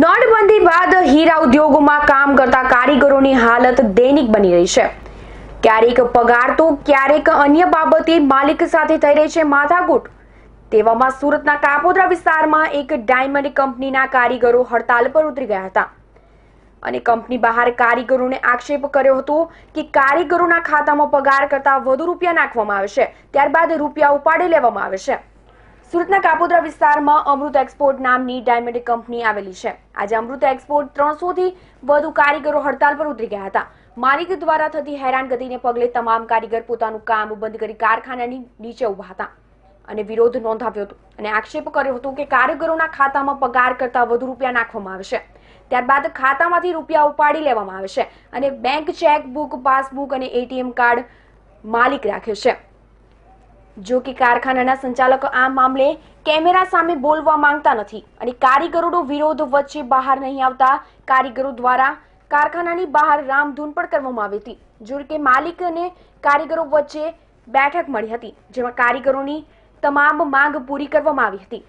નોટબંધી બાદ હીરા ઉદ્યોગોમાં કામ કરતા કારીગરોની હાલત દૈનિક બની રહી છે ક્યારેક પગાર તો ક્યારેક અન્ય બાબતે માલિક સાથે થઈ રહી છે માથાકૂટ તેવામાં સુરતના કાપોદ્રા વિસ્તારમાં એક ડાયમંડ કંપનીના કારીગરો હડતાલ પર ઉતરી ગયા હતા અને કંપની બહાર કારીગરોને આક્ષેપ કર્યો હતો કે કારીગરોના ખાતામાં પગાર કરતાં વધુ રૂપિયા નાખવામાં આવે છે ત્યારબાદ રૂપિયા ઉપાડી લેવામાં આવે છે સુરતના કાપોદ્રા વિસ્તારમાં અમૃત એક્સપોર્ટ નામની ડાયમંડ કંપની આવેલી છે આજે અમૃત એક્સપોર્ટ ત્રણસોથી વધુ કારીગરો હડતાલ પર ઉતરી ગયા હતા માલિક દ્વારા થતી હેરાનગતિને પગલે તમામ કારીગર પોતાનું કામ બંધ કરી કારખાનાની નીચે ઊભા હતા અને વિરોધ નોંધાવ્યો હતો અને આક્ષેપ કર્યો હતો કે કારીગરોના ખાતામાં પગાર કરતાં વધુ રૂપિયા નાખવામાં આવશે ત્યારબાદ ખાતામાંથી રૂપિયા ઉપાડી લેવામાં આવે છે અને બેંક ચેક બુક પાસબુક અને એટીએમ કાર્ડ માલિક રાખે છે જો કે કારખાનાના સંચાલકો આ મામલે કેમેરા સામે બોલવા માંગતા નથી અને કારીગરોનો વિરોધ વચ્ચે બહાર નહીં આવતા કારીગરો દ્વારા કારખાનાની બહાર રામધૂન પણ કરવામાં આવી હતી જો કે માલિક અને કારીગરો વચ્ચે બેઠક મળી હતી જેમાં કારીગરોની તમામ માંગ પૂરી કરવામાં આવી હતી